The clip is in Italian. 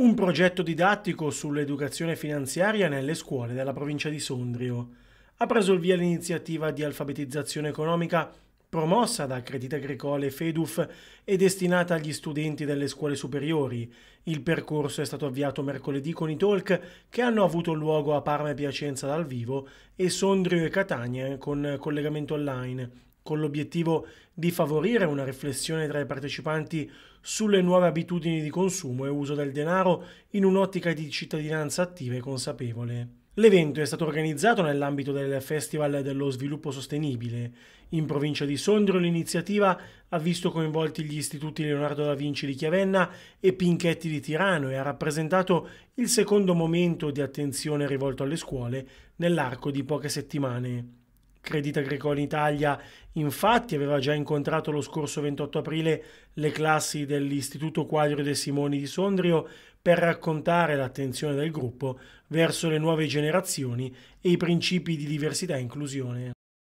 Un progetto didattico sull'educazione finanziaria nelle scuole della provincia di Sondrio. Ha preso il via l'iniziativa di alfabetizzazione economica promossa da Credita Agricole e Feduf e destinata agli studenti delle scuole superiori. Il percorso è stato avviato mercoledì con i talk che hanno avuto luogo a Parma e Piacenza dal vivo e Sondrio e Catania con collegamento online con l'obiettivo di favorire una riflessione tra i partecipanti sulle nuove abitudini di consumo e uso del denaro in un'ottica di cittadinanza attiva e consapevole. L'evento è stato organizzato nell'ambito del Festival dello Sviluppo Sostenibile. In provincia di Sondrio l'iniziativa ha visto coinvolti gli istituti Leonardo da Vinci di Chiavenna e Pinchetti di Tirano e ha rappresentato il secondo momento di attenzione rivolto alle scuole nell'arco di poche settimane. Credit Agricole Italia infatti aveva già incontrato lo scorso 28 aprile le classi dell'Istituto Quadro De Simoni di Sondrio per raccontare l'attenzione del gruppo verso le nuove generazioni e i principi di diversità e inclusione.